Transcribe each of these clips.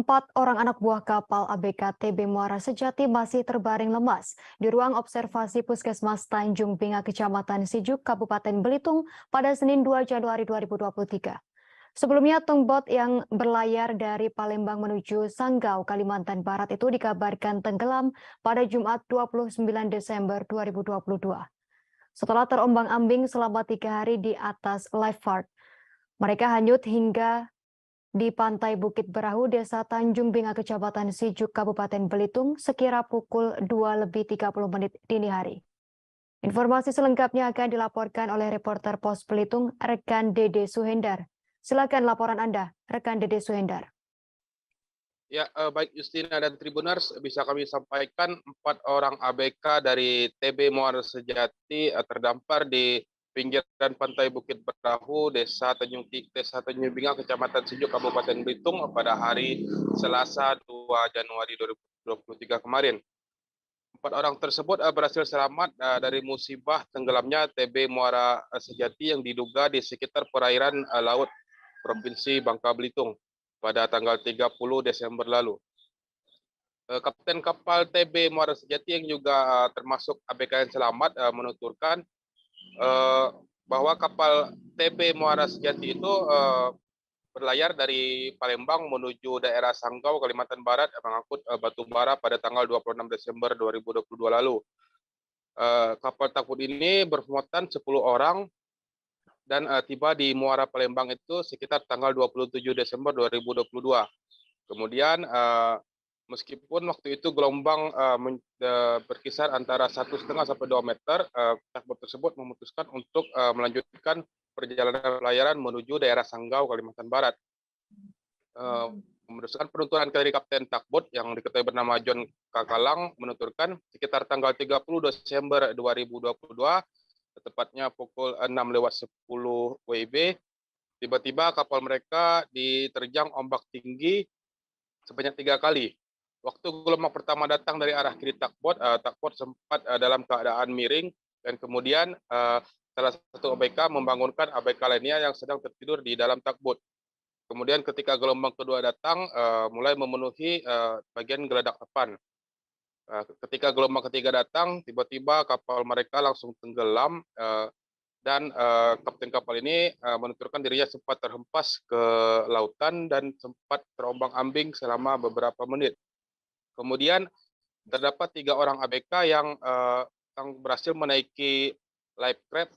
Empat orang anak buah kapal ABK TB Muara Sejati masih terbaring lemas di ruang observasi Puskesmas Tanjung Binga Kecamatan Sijuk, Kabupaten Belitung pada Senin 2 Januari 2023. Sebelumnya, tongbot yang berlayar dari Palembang menuju Sanggau, Kalimantan Barat itu dikabarkan tenggelam pada Jumat 29 Desember 2022. Setelah terombang-ambing selama tiga hari di atas lifeguard, mereka hanyut hingga di pantai Bukit Berahu, Desa Tanjung Binga, Kecamatan Sijuk, Kabupaten Belitung, sekira pukul 2 lebih 30 menit dini hari. Informasi selengkapnya akan dilaporkan oleh reporter Pos Belitung, rekan Dede Suhendar. Silakan laporan Anda, rekan Dede Suhendar. Ya, eh, baik Justina dan Tribuners, bisa kami sampaikan empat orang ABK dari TB Muara Sejati eh, terdampar di pinggiran pantai Bukit Perahu, Desa Tanjung Tik, Desa Tanjung Binga, Kecamatan Sejuk, Kabupaten Belitung pada hari Selasa 2 Januari 2023 kemarin. Empat orang tersebut eh, berhasil selamat eh, dari musibah tenggelamnya TB Muara eh, Sejati yang diduga di sekitar perairan laut Provinsi Bangka Belitung pada tanggal 30 Desember lalu. Kapten kapal TB Muara Sejati yang juga termasuk ABK yang selamat menuturkan eh, bahwa kapal TP Muara Sejati itu eh, berlayar dari Palembang menuju daerah Sanggau, Kalimantan Barat mengangkut eh, batu bara pada tanggal 26 Desember 2022 lalu. Eh, kapal takut ini bermuatan 10 orang dan eh, tiba di Muara Palembang itu sekitar tanggal 27 Desember 2022. Kemudian eh, Meskipun waktu itu gelombang uh, berkisar antara satu setengah sampai 2 meter, uh, tersebut memutuskan untuk uh, melanjutkan perjalanan pelayaran menuju daerah Sanggau, Kalimantan Barat. Uh, berdasarkan penuturan dari Kapten Takbot yang diketahui bernama John Kakalang menuturkan sekitar tanggal 30 Desember 2022 tepatnya pukul 6 lewat 10 WIB tiba-tiba kapal mereka diterjang ombak tinggi sebanyak tiga kali Waktu gelombang pertama datang dari arah kiri takbot, uh, eh, takbot sempat uh, dalam keadaan miring dan kemudian uh, salah satu ABK membangunkan ABK lainnya yang sedang tertidur di dalam takbot. Kemudian ketika gelombang kedua datang, uh, mulai memenuhi uh, bagian geledak depan. Uh, ketika gelombang ketiga datang, tiba-tiba kapal mereka langsung tenggelam uh, dan uh, kapten kapal ini uh, menuturkan dirinya sempat terhempas ke lautan dan sempat terombang-ambing selama beberapa menit. Kemudian terdapat tiga orang ABK yang uh, yang berhasil menaiki life crate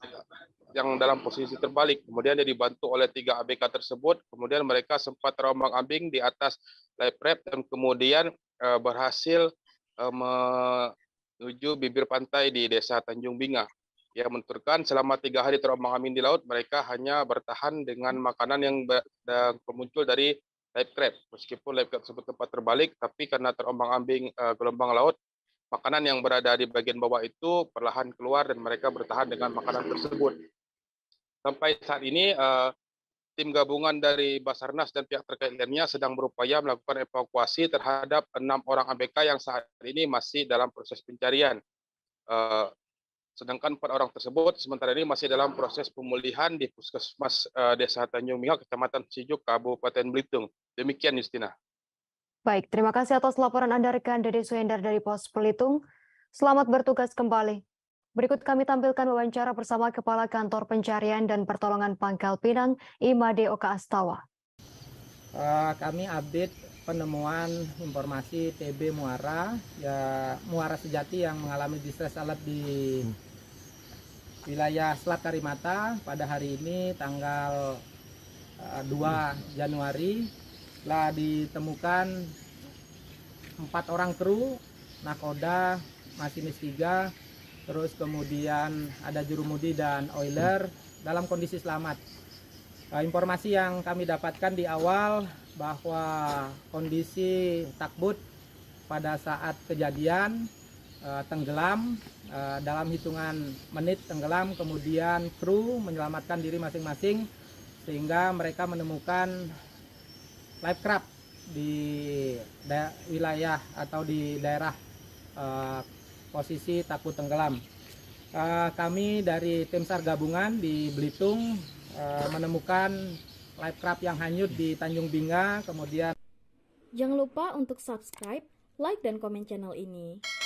yang dalam posisi terbalik. Kemudian dia dibantu oleh tiga ABK tersebut. Kemudian mereka sempat terombang-ambing di atas life crate dan kemudian uh, berhasil uh, menuju bibir pantai di desa Tanjung Binga. Ya menuturkan selama tiga hari terombang-ambing di laut, mereka hanya bertahan dengan makanan yang muncul dari live crab. Meskipun live crab tersebut tempat terbalik, tapi karena terombang-ambing uh, gelombang laut, makanan yang berada di bagian bawah itu perlahan keluar dan mereka bertahan dengan makanan tersebut. Sampai saat ini, uh, tim gabungan dari Basarnas dan pihak terkait lainnya sedang berupaya melakukan evakuasi terhadap enam orang ABK yang saat ini masih dalam proses pencarian. Uh, Sedangkan empat orang tersebut sementara ini masih dalam proses pemulihan di Puskesmas uh, Desa Tanjung Mingau, Kecamatan Sijuk, Kabupaten Belitung. Demikian Justina. Baik, terima kasih atas laporan Anda rekan Dede Suendar dari Pos Belitung. Selamat bertugas kembali. Berikut kami tampilkan wawancara bersama Kepala Kantor Pencarian dan Pertolongan Pangkal Pinang, Imade Oka Astawa. Uh, eh, kami update penemuan informasi TB muara ya muara sejati yang mengalami distress alert di wilayah Selat Karimata pada hari ini tanggal 2 eh, Januari telah ditemukan empat orang kru nakoda masinis tiga, terus kemudian ada jurumudi dan oiler dalam kondisi selamat nah, informasi yang kami dapatkan di awal bahwa kondisi takbut pada saat kejadian eh, tenggelam eh, dalam hitungan menit tenggelam kemudian kru menyelamatkan diri masing-masing sehingga mereka menemukan life di wilayah atau di daerah eh, posisi takut tenggelam. kami dari tim SAR gabungan di Belitung menemukan live crab yang hanyut di Tanjung Binga, kemudian Jangan lupa untuk subscribe, like, dan komen channel ini.